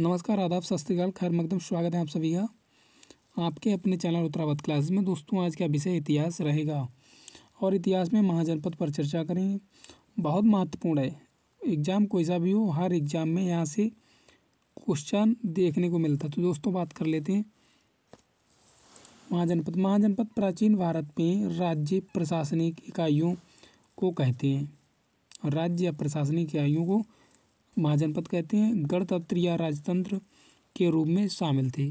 नमस्कार आदाब सस्काल खैर मकदम स्वागत है आप सभी का आपके अपने चैनल उत्तरावत क्लास में दोस्तों आज का विषय इतिहास रहेगा और इतिहास में महाजनपद पर चर्चा करेंगे बहुत महत्वपूर्ण है एग्ज़ाम कोई सा भी हो हर एग्ज़ाम में यहाँ से क्वेश्चन देखने को मिलता तो दोस्तों बात कर लेते हैं महाजनपद महाजनपद प्राचीन भारत में राज्य प्रशासनिक इकाइयों को कहते हैं राज्य प्रशासनिक इकाइयों को महाजनपद कहते हैं गणतंत्र या राजतंत्र के रूप में शामिल थे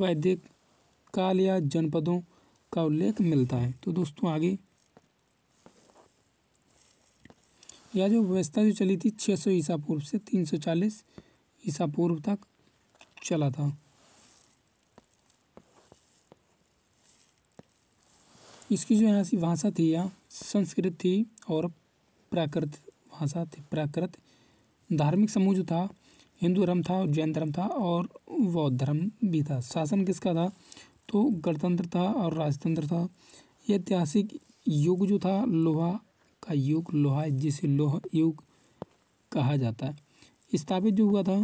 वैदिक काल या जनपदों का उल्लेख मिलता है तो दोस्तों आगे यह जो व्यवस्था जो चली थी 600 सौ ईसा पूर्व से 340 ईसा पूर्व तक चला था इसकी जो यहाँ की भाषा थी या संस्कृत थी और प्राकृत भाषा थी प्राकृत धार्मिक समूह जो था हिंदू धर्म था जैन धर्म था और बौद्ध धर्म भी था शासन किसका था तो गणतंत्र था और राजतंत्र था यह ऐतिहासिक युग जो था लोहा का युग लोहा जिसे लोह युग कहा जाता है स्थापित जो हुआ था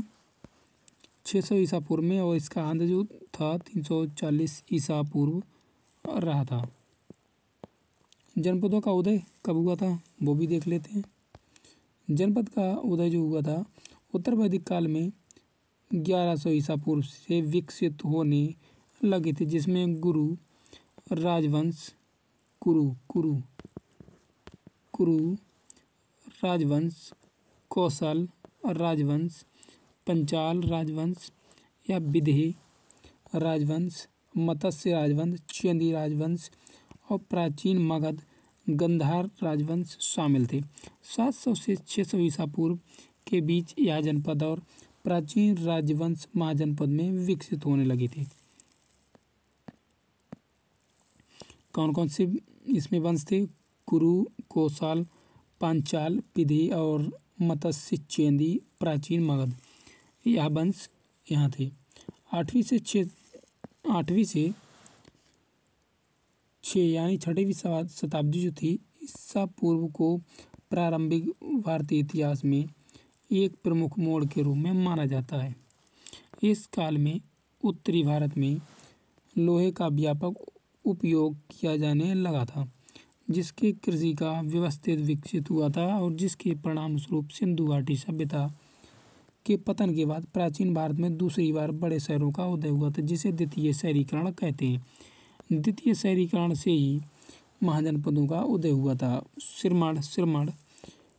600 सौ ईसा पूर्व में और इसका अंत जो था 340 ईसा पूर्व रहा था जनपदों का उदय कब हुआ था वो भी देख लेते हैं जनपद का उदय जो हुआ था उत्तर वैदिक काल में ग्यारह सौ ईसा पूर्व से विकसित होने लगे थे जिसमें गुरु राजवंश कुरु कुरु कुरु राजवंश कौशल राजवंश पंचाल राजवंश या विधि राजवंश मत्स्य राजवंश चेंदी राजवंश और प्राचीन मगध गंधार राजवंश शामिल थे सात सौ से छह सौ ईसा पूर्व के बीच यह जनपद और प्राचीन राजवंश महाजनपद में विकसित होने लगे थे कौन कौन से इसमें वंश थे कुरु कोसाल पांचाल पिधि और मत्स्य चेंदी प्राचीन मगध यह वंश यहाँ थे आठवीं से छ आठवीं से छः यानी छठवीं शताब्दी जो थी ईसा पूर्व को प्रारंभिक भारतीय इतिहास में एक प्रमुख मोड़ के रूप में माना जाता है इस काल में उत्तरी भारत में लोहे का व्यापक उपयोग किया जाने लगा था जिसके कृषि का व्यवस्थित विकसित हुआ था और जिसके परिणाम स्वरूप सिंधु घाटी सभ्यता के पतन के बाद प्राचीन भारत में दूसरी बार बड़े शहरों का उदय हुआ था जिसे द्वितीय शहरीकरण कहते हैं द्वितीय शहरीकरण से ही महाजनपदों का उदय हुआ था सिरमाड़ सिरमाड़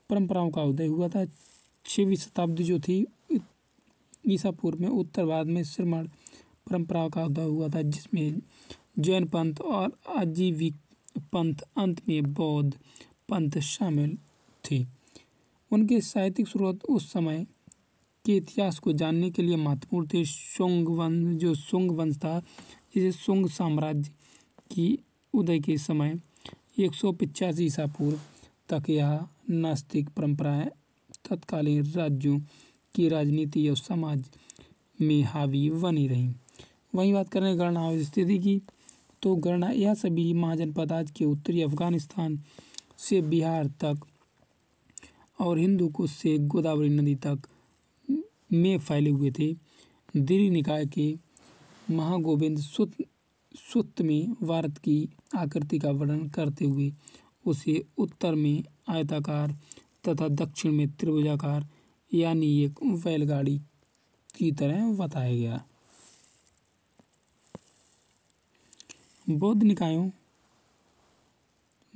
परंपराओं का उदय हुआ था छवीं शताब्दी जो थी ईसापुर में उत्तर भारत में सिरमाड़ परंपराओं का उदय हुआ था जिसमें जैन पंथ और आजीविक पंथ अंत में बौद्ध पंथ शामिल थे उनके साहित्यिक स्रोत उस समय के इतिहास को जानने के लिए महत्वपूर्ण थे शुंग वंश जो शुंग वंश था जिसे शुंग साम्राज्य की उदय के समय एक सौ पिचासी ईसा पूर्व तक यह नास्तिक परंपराएं तत्कालीन राज्यों की राजनीति और समाज में हावी बनी रहीं वहीं बात करें गणना और स्थिति की तो गणना यह सभी महाजनपद आज के उत्तरी अफगानिस्तान से बिहार तक और हिंदू कुश से गोदावरी नदी तक में फैले हुए थे दिल्ली निकाय के महागोविंद सुत सूत्र में भारत की आकृति का वर्णन करते हुए उसे उत्तर में आयताकार तथा दक्षिण में त्रिभुजाकार यानी एक बैलगाड़ी की तरह बताया गया बौद्ध निकायों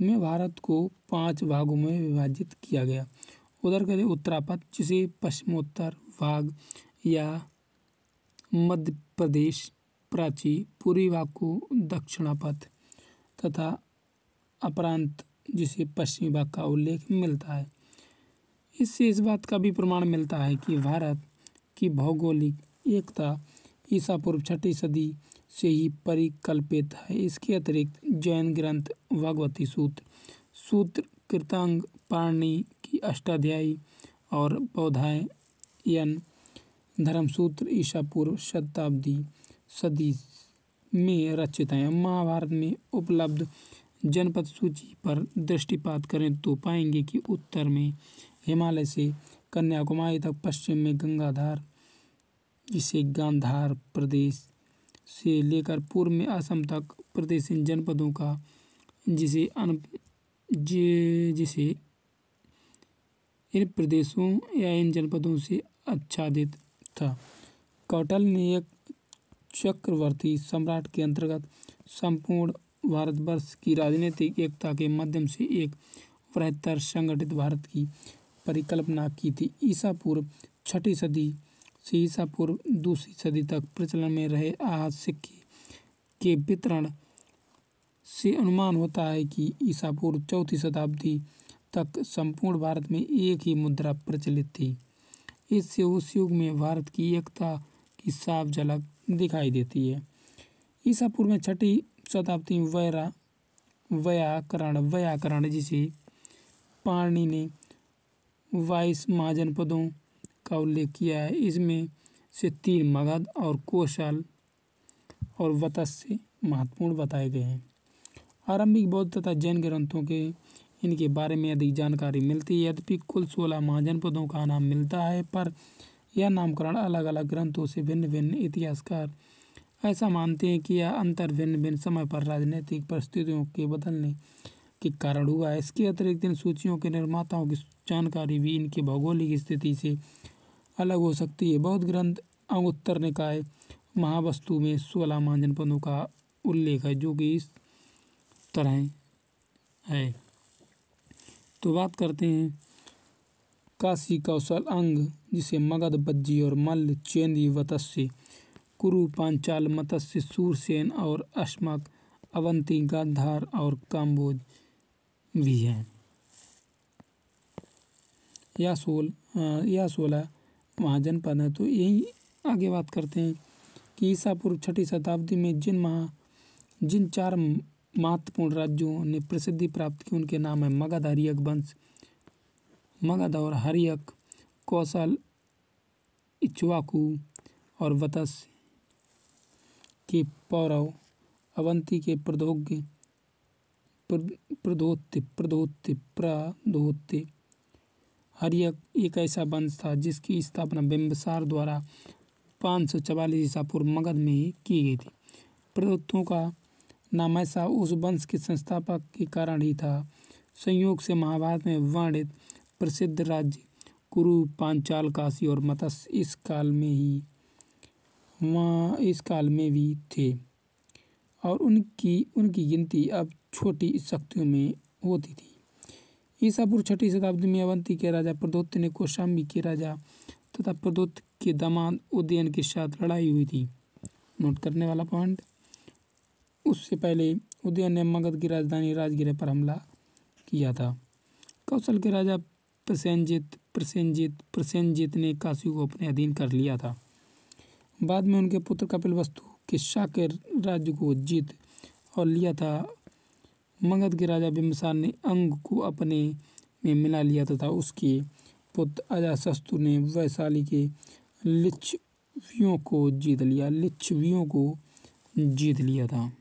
में भारत को पांच भागों में विभाजित किया गया उधर कहते उत्तरापथ जिसे पश्चिमोत्तर भाग या मध्य प्रदेश प्राची पूर्वी दक्षिणापथ तथा अपरांत जिसे पश्चिमी भाग का उल्लेख मिलता है इससे इस बात का भी प्रमाण मिलता है कि भारत की भौगोलिक एकता ईसा पूर्व छठी सदी से ही परिकल्पित है इसके अतिरिक्त जैन ग्रंथ भगवती सूत्र सूत्र कृतांग पाणी की अष्टाध्यायी और पौधायन धर्मसूत्र ईसा पूर्व शताब्दी सदी में रचित हैं महाभारत में उपलब्ध जनपद सूची पर दृष्टिपात करें तो पाएंगे कि उत्तर में हिमालय से कन्याकुमारी तक पश्चिम में गंगाधार जिसे गांधार प्रदेश से लेकर पूर्व में असम तक प्रदेश इन जनपदों का जिसे अन जिसे इन प्रदेशों या इन जनपदों से आच्छादित था कौटल ने एक चक्रवर्ती सम्राट के अंतर्गत संपूर्ण भारतवर्ष की राजनीतिक एकता के माध्यम से एक बृहत्तर संगठित भारत की परिकल्पना की थी ईसा पूर्व छठी सदी से ईसा पूर्व दूसरी सदी तक प्रचलन में रहे आज सिक्के के वितरण से अनुमान होता है कि ईसा पूर्व चौथी शताब्दी तक संपूर्ण भारत में एक ही मुद्रा प्रचलित थी इससे उस युग में भारत की एकता की साफ झलक दिखाई देती है ईसा पूर्व में छठी शताब्दी वैरा व्याकरण व्याकरण जिसे पाणी ने वाइस महाजन पदों का उल्लेख किया है इसमें से तीन मगध और कौशल और वतस्य महत्वपूर्ण बताए गए हैं आरंभिक बौद्ध तथा जैन ग्रंथों के इनके बारे में अधिक जानकारी मिलती है यद्यपि कुल सोलह महाजन पदों का नाम मिलता है पर यह नामकरण अलग अलग ग्रंथों से भिन्न भिन्न इतिहासकार ऐसा मानते हैं कि यह अंतर भिन्न भिन्न समय पर राजनीतिक परिस्थितियों के बदलने के कारण हुआ इसके अतिरिक्त इन सूचियों के निर्माताओं की जानकारी भी इनके भौगोलिक स्थिति से अलग हो सकती है बौद्ध ग्रंथ अंगुत्तर निकाय महावस्तु में सोलह मांझन पदों का उल्लेख है जो कि इस तरह है तो बात करते हैं काशी कौशल अंग जिसे मगध बज्जी और मल्ल चेंदी वतस्य कुरु पांचाल मत्स्य सूरसेन और अश्मक अवंती गांधार और काम्बोज भी हैं या सोल या सोलह वहाँ जनपद है तो यही आगे बात करते हैं कि ईसा पूर्व छठी शताब्दी में जिन महा जिन चार महत्वपूर्ण राज्यों ने प्रसिद्धि प्राप्त की उनके नाम है मगध हरियक वंश मगध और हरियक कौशल इक्ष्वाकु और वतस के पौरव अवंती के प्रधोग्य प्रदोत्य प्रदोत्य प्रदोत्य हरियक एक ऐसा वंश था जिसकी स्थापना बिंबसार द्वारा पाँच सौ चवालीस ईसा पूर्व मगध में की गई थी प्रदोत्तों का नाम ऐसा उस वंश के संस्थापक के कारण ही था संयोग से महाभारत में वर्णित प्रसिद्ध राज्य कुरु पांचाल काशी और मत्स्य इस काल में ही वहाँ इस काल में भी थे और उनकी उनकी गिनती अब छोटी शक्तियों में होती थी ईसापुर छठी शताब्दी में अवंती के राजा प्रदोत्त ने कौशाम्बी के राजा तथा प्रदोत्त के दामाद उदयन के साथ लड़ाई हुई थी नोट करने वाला पॉइंट उससे पहले उदयन ने मगध की राजधानी राजगिरह पर हमला किया था कौशल के राजा प्रसेंजित प्रसेंजित प्रसेंजित ने काशी को अपने अधीन कर लिया था बाद में उनके पुत्र कपिल वस्तु के के राज्य को जीत और लिया था मगध के राजा बिम्बसार ने अंग को अपने में मिला लिया था, था। उसके पुत्र अजाशस्तु ने वैशाली के लिच्छवियों को जीत लिया लिच्छवियों को जीत लिया था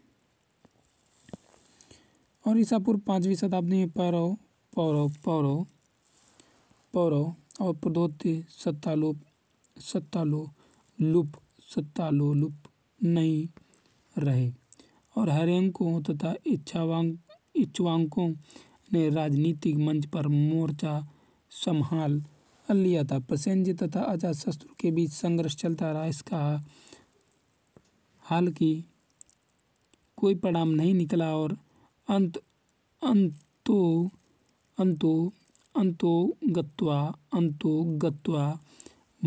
और ईसापुर पाँचवीं शताब्दी में पैरव पौरव पौरव पौरव और प्रदोत्य सत्तालोप सत्तालो लुप लुप नहीं रहे और हरियंकों तथा इच्छावांग इच्छुआंकों ने राजनीतिक मंच पर मोर्चा संभाल लिया था प्रसेंज तथा अजात शत्रु के बीच संघर्ष चलता रहा इसका हाल की कोई परिणाम नहीं निकला और अंत अंतो अंतो अंतो गत्वा अंतो गत्वा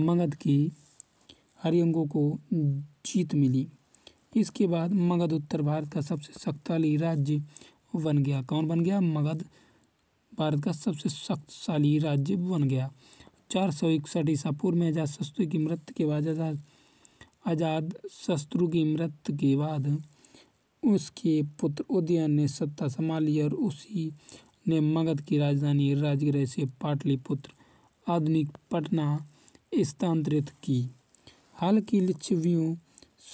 मगध की हरियंगों को जीत मिली इसके बाद मगध उत्तर भारत का सबसे शक्तिशाली राज्य बन गया कौन बन गया मगध भारत का सबसे शक्तिशाली राज्य बन गया चार सौ इकसठ ईसा पूर्व में आजाद शस्त्रु की मृत्यु के बाद आजाद आजाद शस्त्रु की मृत्यु के बाद उसके पुत्र उदयन ने सत्ता संभाली और उसी ने मगध की राजधानी राजगृह से पाटलिपुत्र आधुनिक पटना स्थानांतरित की हालांकि लिच्छवियों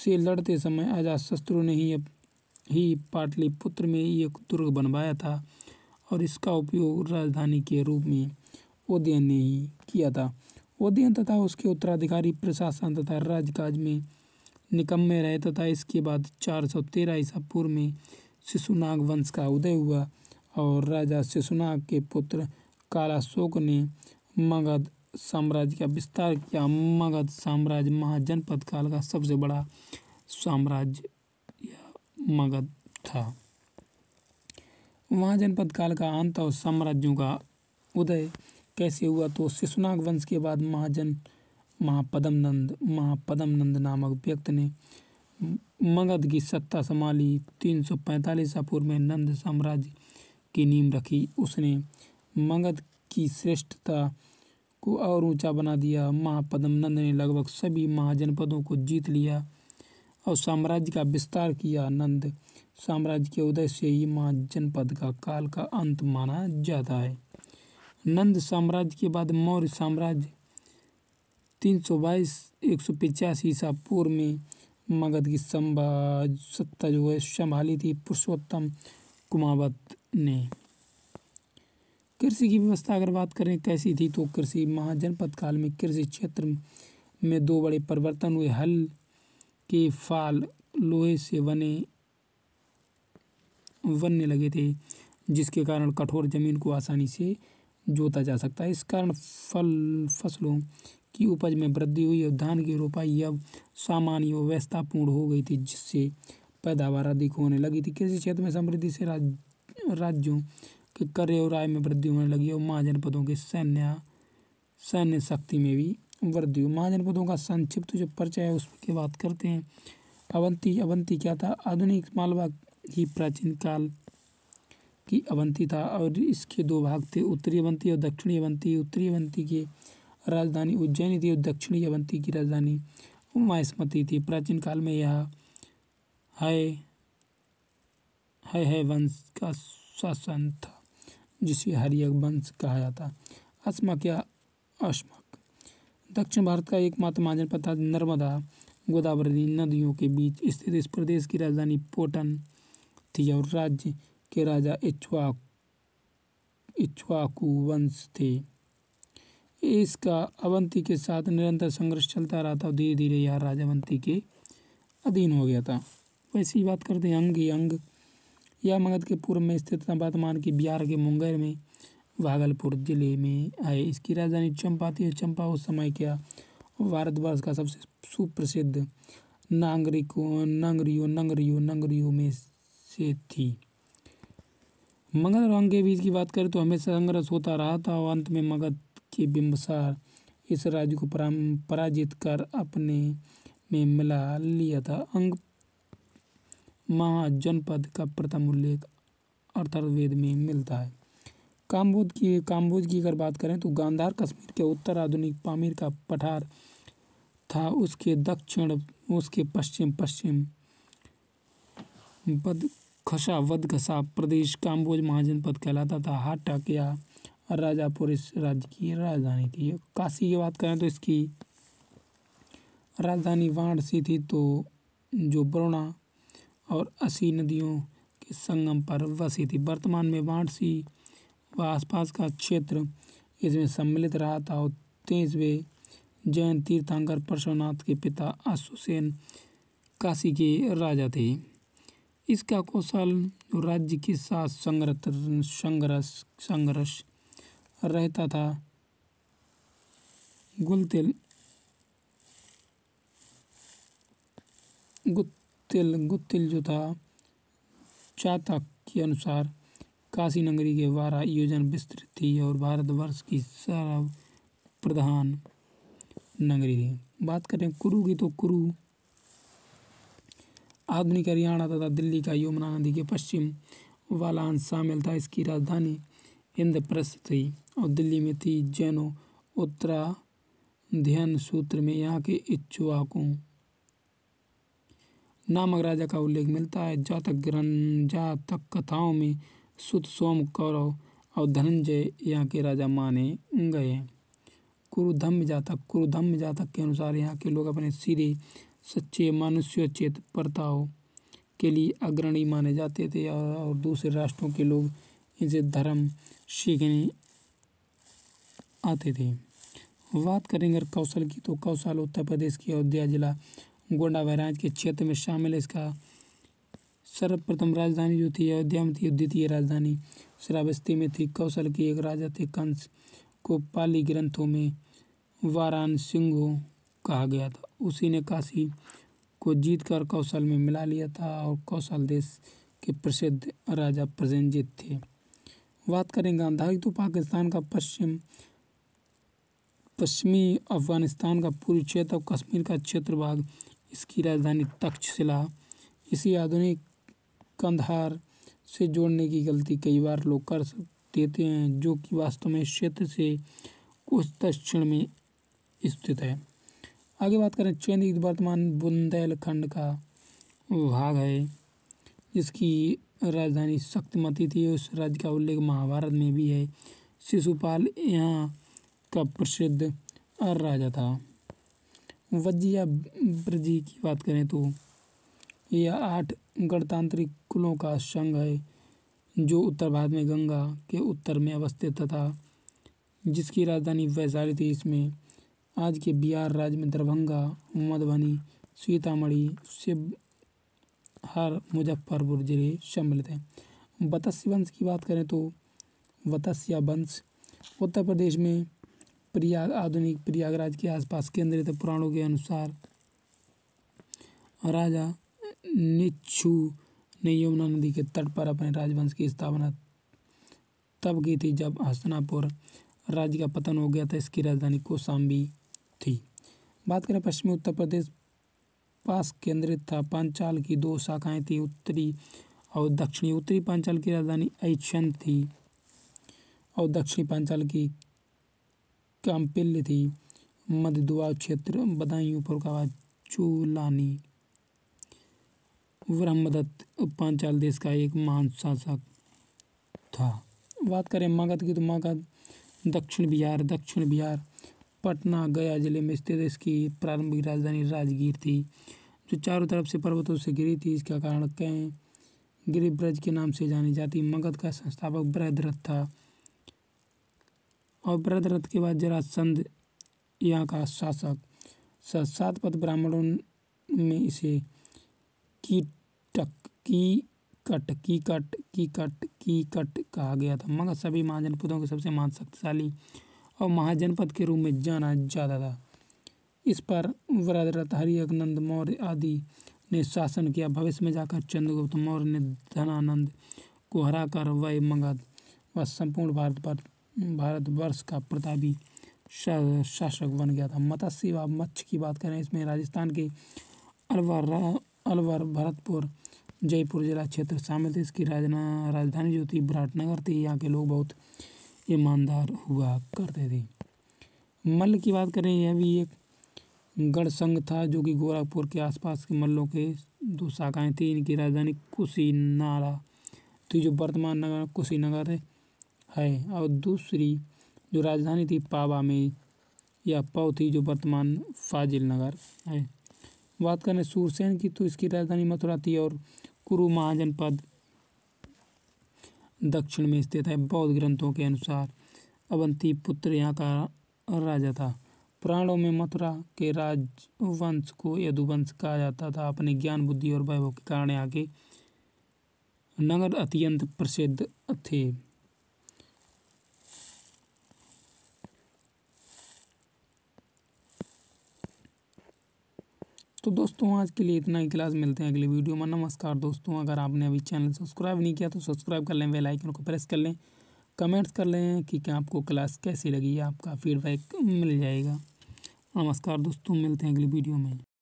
से लड़ते समय शस्त्रु ने ही ही पाटलिपुत्र में एक दुर्ग बनवाया था और इसका उपयोग राजधानी के रूप में उदयन ने ही किया था उदयन तथा उसके उत्तराधिकारी प्रशासन तथा राजकाज में निकम्मे रहे तथा इसके बाद 413 ईसा पूर्व में शिशुनाग वंश का उदय हुआ और राजा शिशुनाग के पुत्र कालाशोक ने मगध साम्राज्य का विस्तार किया मगध साम्राज्य महाजनपद काल का सबसे बड़ा साम्राज्य मगध था महाजनपद काल का अंत और साम्राज्यों का उदय कैसे हुआ तो शिशुनाग वंश के बाद महाजन महापदमनंद महापदमनंद नामक व्यक्ति ने मगध की सत्ता संभाली तीन सौ पैंतालीस में नंद साम्राज्य की नींव रखी उसने मगध की श्रेष्ठता को और ऊंचा बना दिया महापदम नंद ने लगभग सभी महाजनपदों को जीत लिया और साम्राज्य का विस्तार किया नंद साम्राज्य के उदय से ही महाजनपद का काल का अंत माना जाता है नंद साम्राज्य के बाद मौर्य साम्राज्य तीन सौ बाईस एक सौ पिचासी ईसा पूर्व में मगध की संभा सत्ता जो है संभाली थी पुरुषोत्तम कुमावत ने कृषि की व्यवस्था अगर बात करें कैसी थी तो कृषि महाजनपद काल में कृषि क्षेत्र में दो बड़े परिवर्तन हुए हल के फाल लोहे से बने बनने लगे थे जिसके कारण कठोर जमीन को आसानी से जोता जा सकता है इस कारण फल फसलों की उपज में वृद्धि हुई और धान की रोपाई अब सामान्य व्यवस्थापूर्ण हो गई थी जिससे पैदावार अधिक होने लगी थी कृषि क्षेत्र में समृद्धि से राज्य राज्यों के कर और आय में वृद्धि होने लगी और महाजनपदों के सैन्य सैन्य शक्ति में भी वृद्धि हुई महाजनपदों का संक्षिप्त जो परिचय है उसकी बात करते हैं अवंती अवंती क्या था आधुनिक मालवा ही प्राचीन काल की अवंती था और इसके दो भाग थे उत्तरी अवंती और दक्षिणी अवंती उत्तरी अवंती की राजधानी उज्जैनी थी और दक्षिणी अवंती की राजधानी मायस्मती थी प्राचीन काल में यह है है, है वंश का शासन था जिसे हरियक वंश कहा जाता अस्मक या अस्मक दक्षिण भारत का एकमात्र महाजन पता नर्मदा गोदावरी नदियों के बीच स्थित इस प्रदेश की राजधानी पोटन थी और राज्य के राजा इच्छुआ इच्छुआकू वंश थे इसका अवंती के साथ निरंतर संघर्ष चलता रहा था धीरे धीरे यह राजावंती के अधीन हो गया था वैसी बात करते हैं अंग अंग यह मगध के पूर्व में स्थित वर्तमान की बिहार के मुंगेर में भागलपुर जिले में आए इसकी राजधानी चंपा थी चंपा उस समय क्या भारतवर्ष का सबसे सुप्रसिद्ध नागरिकों नंगरियो नंगरियो नंगरियो में से थी मगध रंग के बीच की बात करें तो हमेशा संघर्ष होता रहा था और अंत में मगध के बिंबसार इस राज्य को पराजित कर अपने में मिला लिया था अंग महाजनपद का प्रथम उल्लेख अर्थार्ववेद में मिलता है काम्बोज की काम्बोज की अगर बात करें तो गांधार कश्मीर के उत्तर आधुनिक पामीर का पठार था उसके दक्षिण उसके पश्चिम पश्चिम बदखसा बदखसा प्रदेश काम्बोज महाजनपद कहलाता था हाटक या राजापुर इस राज्य की राजधानी थी काशी की बात करें तो इसकी राजधानी वाराणसी थी तो जो बरोना और असी नदियों के संगम पर बसी थी वर्तमान में वाणसी व आसपास का क्षेत्र इसमें सम्मिलित रहा था और तेईसवें जैन तीर्थांकर परशुनाथ के पिता आशुसेन काशी के राजा थे इसका कौशल राज्य के साथ संघर्ष संघर्ष संघर्ष रहता था गुलतिल गुत गुत्तिल गुत्तिल जो था चातक के अनुसार काशी नगरी के बारह योजन विस्तृत थी और भारतवर्ष की सर्व प्रधान नगरी थी बात करें कुरु की तो कुरु आधुनिक हरियाणा तथा दिल्ली का यमुना नदी के पश्चिम वाला अंश शामिल था इसकी राजधानी इंद्रप्रस्थ थी और दिल्ली में थी जैनो उत्तराध्यन सूत्र में यहाँ के इच्छुआकों नामक राजा का उल्लेख मिलता है जातक ग्रंथ जातक कथाओं में सुत सोम कौरव और धनंजय यहाँ के राजा माने गए हैं जातक कुरुधम जातक के अनुसार यहाँ के लोग अपने सीधे सच्चे मनुष्योचित प्रताओं के लिए अग्रणी माने जाते थे और दूसरे राष्ट्रों के लोग इनसे धर्म सीखने आते थे बात करेंगे कौशल की तो कौशल उत्तर प्रदेश की अयोध्या जिला गोंडा बहराइच के क्षेत्र में शामिल है इसका सर्वप्रथम राजधानी जो थी अयोध्या में थी द्वितीय राजधानी श्रावस्ती में थी कौशल के एक राजा थे कंस को पाली ग्रंथों में वारान सिंह कहा गया था उसी ने काशी को जीत कर कौशल में मिला लिया था और कौशल देश के प्रसिद्ध राजा प्रसेंजित थे बात करें गांधारी तो पाकिस्तान का पश्चिम पश्चिमी अफगानिस्तान का पूर्वी क्षेत्र और कश्मीर का क्षेत्र भाग इसकी राजधानी तक्षशिला इसी आधुनिक कंधार से जोड़ने की गलती कई बार लोग कर देते हैं जो कि वास्तव में क्षेत्र से कुछ दक्षिण में स्थित है आगे बात करें चेन्नई वर्तमान बुंदेलखंड का भाग है जिसकी राजधानी शक्तिमती थी उस राज्य का उल्लेख महाभारत में भी है शिशुपाल यहाँ का प्रसिद्ध राजा था वज्र या व्रजी की बात करें तो यह आठ गणतांत्रिक कुलों का संघ है जो उत्तर भारत में गंगा के उत्तर में अवस्थित था जिसकी राजधानी वैशाली थी इसमें आज के बिहार राज्य में दरभंगा मधुबनी सीतामढ़ी शिव हर मुजफ्फरपुर जिले सम्मिलित हैं वत्स्य वंश की बात करें तो वत्स्य वंश उत्तर प्रदेश में प्रयाग आधुनिक प्रयागराज के आसपास केंद्रित पुराणों के अनुसार राजा निच्छु ने यमुना नदी के तट पर अपने राजवंश की स्थापना तब की थी जब हस्तनापुर राज्य का पतन हो गया था इसकी राजधानी कोसाम्बी थी बात करें पश्चिमी उत्तर प्रदेश पास केंद्रित था पांचाल की दो शाखाएं थी उत्तरी और दक्षिणी उत्तरी पांचाल की राजधानी ऐछन थी और दक्षिणी पांचाल की काम्पिल्य थी मध्य दुआ क्षेत्र बदायूं पर का चूलानी ब्रह्मदत्त पांचाल देश का एक महान शासक था बात करें मगध की तो मगध दक्षिण बिहार दक्षिण बिहार पटना गया जिले में स्थित इसकी प्रारंभिक राजधानी राजगीर थी जो चारों तरफ से पर्वतों से घिरी थी इसका कारण कहें गिरिब्रज के नाम से जानी जाती मगध का संस्थापक बृहद्रथ था और व्रतरथ के बाद जरासंध यहाँ का शासक सात पद ब्राह्मणों में इसे कीटक की कट की कट की कट की कट कहा गया था मगर सभी महाजनपदों के सबसे महान शक्तिशाली और महाजनपद के रूप में जाना जाता था इस पर व्रतरथ हरियनंद मौर्य आदि ने शासन किया भविष्य में जाकर चंद्रगुप्त मौर्य ने धनानंद को हराकर वह मगध व संपूर्ण भारत पर भारतवर्ष का प्रतापी शासक बन गया था मत्स्य व मत्स्य की बात करें इसमें राजस्थान के अलवर अलवर भरतपुर जयपुर जिला क्षेत्र शामिल थे इसकी राजना राजधानी जो थी विराटनगर थी यहाँ के लोग बहुत ईमानदार हुआ करते थे मल्ल की बात करें यह भी एक गढ़ संघ था जो कि गोरखपुर के आसपास के मल्लों के दो शाखाएं थी इनकी राजधानी कुशीनारा थी जो वर्तमान नगर कुशीनगर है है और दूसरी जो राजधानी थी पावा में या पौ थी जो वर्तमान फाजिल नगर है बात करें सूरसेन की तो इसकी राजधानी मथुरा थी और कुरु महाजनपद दक्षिण में स्थित है बौद्ध ग्रंथों के अनुसार अवंती पुत्र यहाँ का राजा था पुराणों में मथुरा के राजवंश को यदुवंश कहा जाता था अपने ज्ञान बुद्धि और वैभव के कारण यहाँ के नगर अत्यंत प्रसिद्ध थे तो दोस्तों आज के लिए इतना ही क्लास मिलते हैं अगले वीडियो में नमस्कार दोस्तों अगर आपने अभी चैनल सब्सक्राइब नहीं किया तो सब्सक्राइब कर लें वेलाइकन को प्रेस कर लें कमेंट्स कर लें कि क्या आपको क्लास कैसी लगी आपका फीडबैक मिल जाएगा नमस्कार दोस्तों मिलते हैं अगली वीडियो में